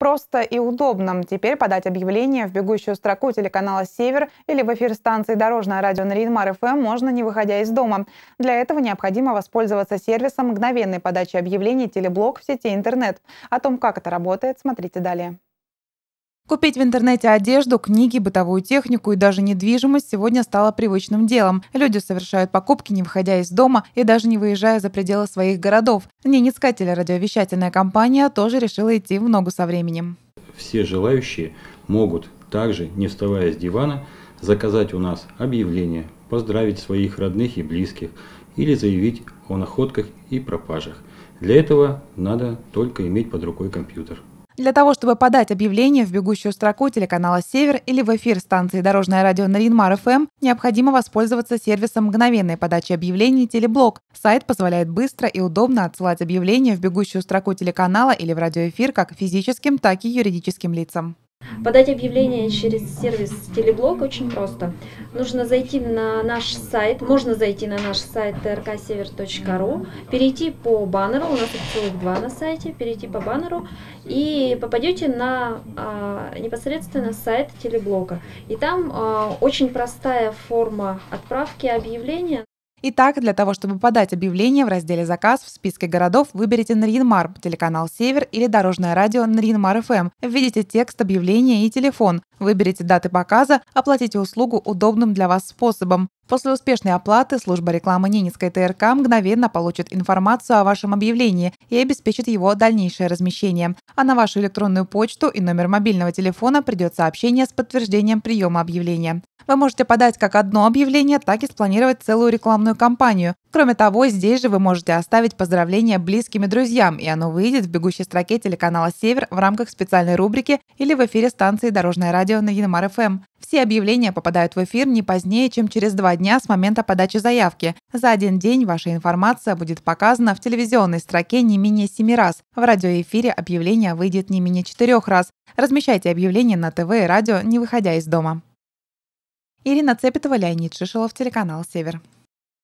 просто и удобно теперь подать объявление в бегущую строку телеканала «Север» или в эфир станции «Дорожное радио» на Ринмар ФМ можно, не выходя из дома. Для этого необходимо воспользоваться сервисом мгновенной подачи объявлений «Телеблог» в сети интернет. О том, как это работает, смотрите далее. Купить в интернете одежду, книги, бытовую технику и даже недвижимость сегодня стало привычным делом. Люди совершают покупки, не выходя из дома и даже не выезжая за пределы своих городов. Ненецкая телерадиовещательная компания тоже решила идти в ногу со временем. Все желающие могут также, не вставая с дивана, заказать у нас объявление, поздравить своих родных и близких или заявить о находках и пропажах. Для этого надо только иметь под рукой компьютер. Для того, чтобы подать объявление в бегущую строку телеканала «Север» или в эфир станции «Дорожное радио» Наринмар ФМ, эм, необходимо воспользоваться сервисом мгновенной подачи объявлений «Телеблог». Сайт позволяет быстро и удобно отсылать объявления в бегущую строку телеканала или в радиоэфир как физическим, так и юридическим лицам. Подать объявление через сервис Телеблог очень просто. Нужно зайти на наш сайт, можно зайти на наш сайт trksever.ru, перейти по баннеру, у нас их целых два на сайте, перейти по баннеру и попадете на а, непосредственно сайт Телеблока. И там а, очень простая форма отправки объявления. Итак, для того, чтобы подать объявление в разделе «Заказ» в списке городов, выберите Нарьинмар, телеканал «Север» или дорожное радио Нарьинмар ФМ. Введите текст объявления и телефон. Выберите даты показа, оплатите услугу удобным для вас способом. После успешной оплаты служба рекламы Ненецкой ТРК мгновенно получит информацию о вашем объявлении и обеспечит его дальнейшее размещение. А на вашу электронную почту и номер мобильного телефона придет сообщение с подтверждением приема объявления. Вы можете подать как одно объявление, так и спланировать целую рекламную кампанию. Кроме того, здесь же вы можете оставить поздравления близкими друзьям, и оно выйдет в бегущей строке телеканала «Север» в рамках специальной рубрики или в эфире станции «Дорожное радио» на Янмар-ФМ. Эм. Все объявления попадают в эфир не позднее, чем через два дня с момента подачи заявки. За один день ваша информация будет показана в телевизионной строке не менее семи раз. В радиоэфире объявление выйдет не менее четырех раз. Размещайте объявления на ТВ и радио, не выходя из дома. Ирина Цепетова, Леонид Шишелов, телеканал «Север».